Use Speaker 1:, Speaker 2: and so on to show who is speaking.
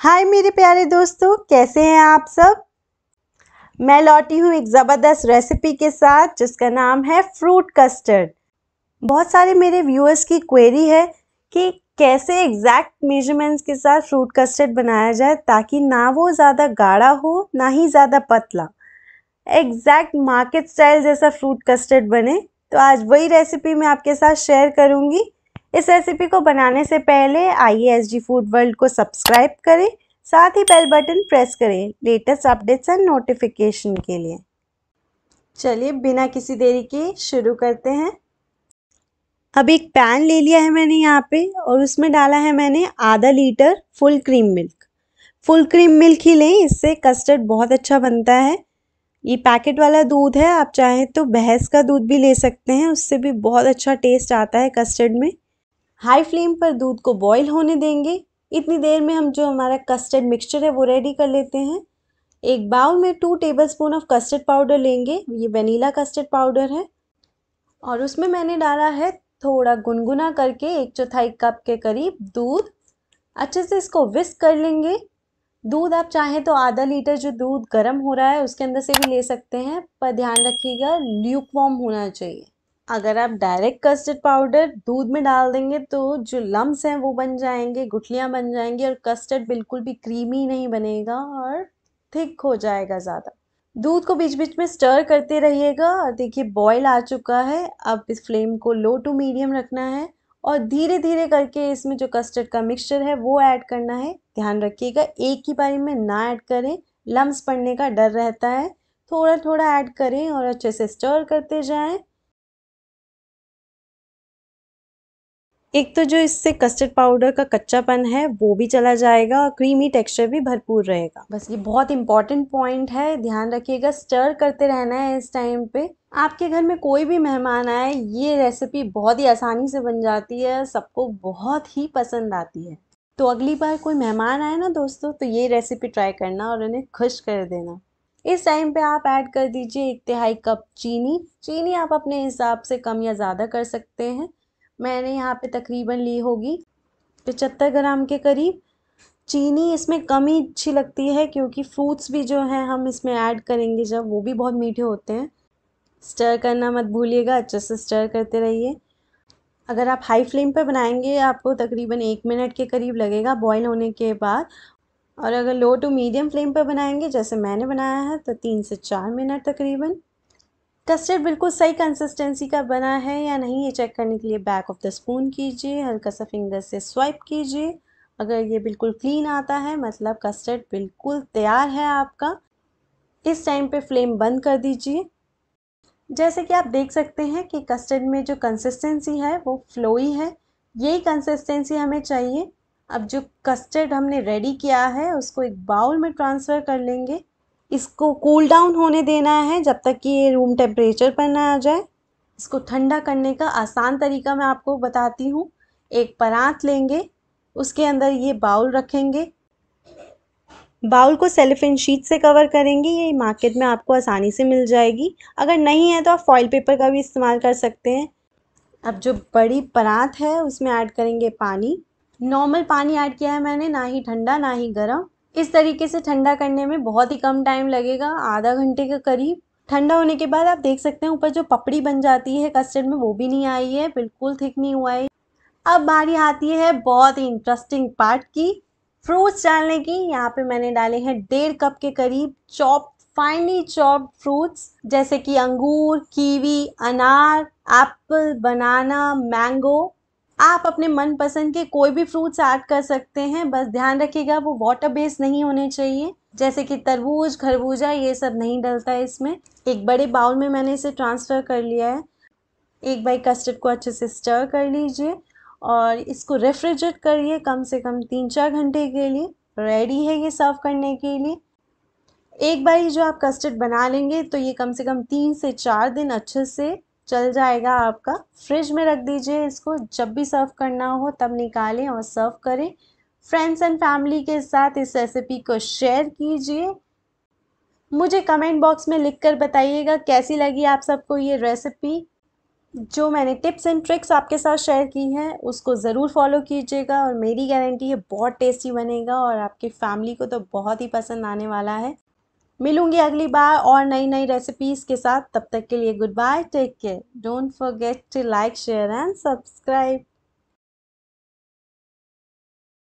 Speaker 1: हाय मेरे प्यारे दोस्तों कैसे हैं आप सब मैं लौटी हूँ एक ज़बरदस्त रेसिपी के साथ जिसका नाम है फ्रूट कस्टर्ड बहुत सारे मेरे व्यूअर्स की क्वेरी है कि कैसे एग्जैक्ट मेजरमेंट्स के साथ फ्रूट कस्टर्ड बनाया जाए ताकि ना वो ज़्यादा गाढ़ा हो ना ही ज़्यादा पतला एग्जैक्ट मार्केट स्टाइल जैसा फ्रूट कस्टर्ड बने तो आज वही रेसिपी मैं आपके साथ शेयर करूँगी इस रेसिपी को बनाने से पहले आइए एस जी फूड वर्ल्ड को सब्सक्राइब करें साथ ही बेल बटन प्रेस करें लेटेस्ट अपडेट्स एंड नोटिफिकेशन के लिए चलिए बिना किसी देरी के शुरू करते हैं अब एक पैन ले लिया है मैंने यहाँ पे और उसमें डाला है मैंने आधा litre full cream milk full cream milk ही लें इससे कस्टर्ड बहुत अच्छा बनता है ये पैकेट वाला दूध है आप चाहें तो भैंस का दूध भी ले सकते हैं उससे भी बहुत अच्छा टेस्ट आता है कस्टर्ड में हाई फ्लेम पर दूध को बॉईल होने देंगे इतनी देर में हम जो हमारा कस्टर्ड मिक्सचर है वो रेडी कर लेते हैं एक बाउल में two tablespoon of custard powder लेंगे ये वनीला कस्टर्ड पाउडर है और उसमें मैंने डाला है थोड़ा गुनगुना करके एक चौथाई कप के करीब दूध अच्छे से इसको विस्क कर लेंगे दूध आप चाहें तो आधा लीटर जो दूध गर्म हो रहा है उसके अंदर से भी ले सकते हैं पर ध्यान रखिएगा ल्यूकवॉर्म होना चाहिए अगर आप डायरेक्ट कस्टर्ड पाउडर दूध में डाल देंगे तो जो लम्स हैं वो बन जाएंगे गुठलियाँ बन जाएंगी और कस्टर्ड बिल्कुल भी क्रीमी नहीं बनेगा और थिक हो जाएगा ज़्यादा दूध को बीच बीच में स्टर करते रहिएगा और देखिए बॉयल आ चुका है अब इस फ्लेम को लो टू मीडियम रखना है और धीरे धीरे करके इसमें जो कस्टर्ड का मिक्सचर है वो ऐड करना है ध्यान रखिएगा एक ही बारी में ना ऐड करें लम्स पड़ने का डर रहता है थोड़ा थोड़ा ऐड करें और अच्छे से स्टर करते जाएं एक तो जो इससे कस्टर्ड पाउडर का कच्चापन है वो भी चला जाएगा और क्रीमी टेक्सचर भी भरपूर रहेगा बस ये बहुत इंपॉर्टेंट पॉइंट है ध्यान रखिएगा स्टर करते रहना है इस टाइम पे आपके घर में कोई भी मेहमान आए ये रेसिपी बहुत ही आसानी से बन जाती है सबको बहुत ही पसंद आती है तो अगली बार कोई मेहमान आए ना दोस्तों तो ये रेसिपी ट्राई करना और उन्हें खुश कर देना इस टाइम पे आप ऐड कर दीजिए एक तिहाई कप चीनी चीनी आप अपने हिसाब से कम या ज़्यादा कर सकते हैं मैंने यहाँ पे तकरीबन ली होगी पचहत्तर ग्राम के करीब चीनी इसमें कम ही अच्छी लगती है क्योंकि फ्रूट्स भी जो हैं हम इसमें ऐड करेंगे जब वो भी बहुत मीठे होते हैं स्टर करना मत भूलिएगा अच्छे से स्टर करते रहिए अगर आप हाई फ्लेम पर बनाएंगे आपको तकरीबन एक मिनट के करीब लगेगा बॉईल होने के बाद और अगर लो टू मीडियम फ्लेम पर बनाएंगे जैसे मैंने बनाया है तो तीन से चार मिनट तकरीबन कस्टर्ड बिल्कुल सही कंसिस्टेंसी का बना है या नहीं ये चेक करने के लिए बैक ऑफ द स्पून कीजिए हल्का सा फिंगर से स्वाइप कीजिए अगर ये बिल्कुल क्लीन आता है मतलब कस्टर्ड बिल्कुल तैयार है आपका इस टाइम पे फ्लेम बंद कर दीजिए जैसे कि आप देख सकते हैं कि कस्टर्ड में जो कंसिस्टेंसी है वो फ्लोई है यही कंसिस्टेंसी हमें चाहिए अब जो कस्टर्ड हमने रेडी किया है उसको एक बाउल में ट्रांसफ़र कर लेंगे इसको कूल डाउन होने देना है जब तक कि ये रूम टेम्परेचर पर ना आ जाए इसको ठंडा करने का आसान तरीका मैं आपको बताती हूँ एक परात लेंगे उसके अंदर ये बाउल रखेंगे बाउल को सेलिफिन शीट से कवर करेंगे ये मार्केट में आपको आसानी से मिल जाएगी अगर नहीं है तो आप फॉइल पेपर का भी इस्तेमाल कर सकते हैं अब जो बड़ी परात है उसमें ऐड करेंगे पानी नॉर्मल पानी ऐड किया है मैंने ना ही ठंडा ना ही गर्म इस तरीके से ठंडा करने में बहुत ही कम टाइम लगेगा आधा घंटे के करीब ठंडा होने के बाद आप देख सकते हैं ऊपर जो पपड़ी बन जाती है कस्टर्ड में वो भी नहीं आई है बिल्कुल थिक नहीं हुआ है अब बारी आती है बहुत ही इंटरेस्टिंग पार्ट की फ्रूट्स डालने की यहाँ पे मैंने डाले हैं डेढ़ कप के करीब चॉप फाइनली चॉप फ्रूट्स जैसे कि अंगूर कीवी अनार एप्पल बनाना मैंगो आप अपने मनपसंद के कोई भी फ्रूट्स ऐड कर सकते हैं बस ध्यान रखिएगा वो वाटर बेस नहीं होने चाहिए जैसे कि तरबूज खरबूजा ये सब नहीं डलता है इसमें एक बड़े बाउल में मैंने इसे ट्रांसफ़र कर लिया है एक बाई कस्टर्ड को अच्छे से स्टर कर लीजिए और इसको रेफ्रिजरेट करिए कम से कम तीन चार घंटे के लिए रेडी है ये सर्व करने के लिए एक बारी जो आप कस्टर्ड बना लेंगे तो ये कम से कम तीन से चार दिन अच्छे से चल जाएगा आपका फ्रिज में रख दीजिए इसको जब भी सर्व करना हो तब निकालें और सर्व करें फ्रेंड्स एंड फैमिली के साथ इस रेसिपी को शेयर कीजिए मुझे कमेंट बॉक्स में लिखकर बताइएगा कैसी लगी आप सबको ये रेसिपी जो मैंने टिप्स एंड ट्रिक्स आपके साथ शेयर की हैं उसको ज़रूर फॉलो कीजिएगा और मेरी गारंटी है बहुत टेस्टी बनेगा और आपकी फैमिली को तो बहुत ही पसंद आने वाला है मिलूंगी अगली बार और नई नई रेसिपीज़ के साथ तब तक के लिए goodbye take care don't forget to like share and subscribe